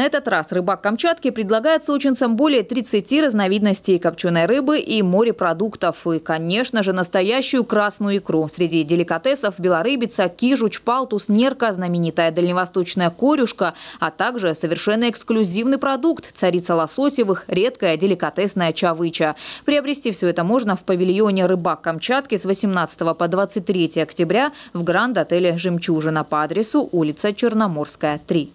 На этот раз рыбак Камчатки предлагает сочинцам более 30 разновидностей копченой рыбы и морепродуктов. И, конечно же, настоящую красную икру. Среди деликатесов белорыбица, кижуч, палтус, нерка, знаменитая дальневосточная корюшка, а также совершенно эксклюзивный продукт – царица лососевых, редкая деликатесная чавыча. Приобрести все это можно в павильоне «Рыбак Камчатки» с 18 по 23 октября в гранд-отеле «Жемчужина» по адресу улица Черноморская, 3.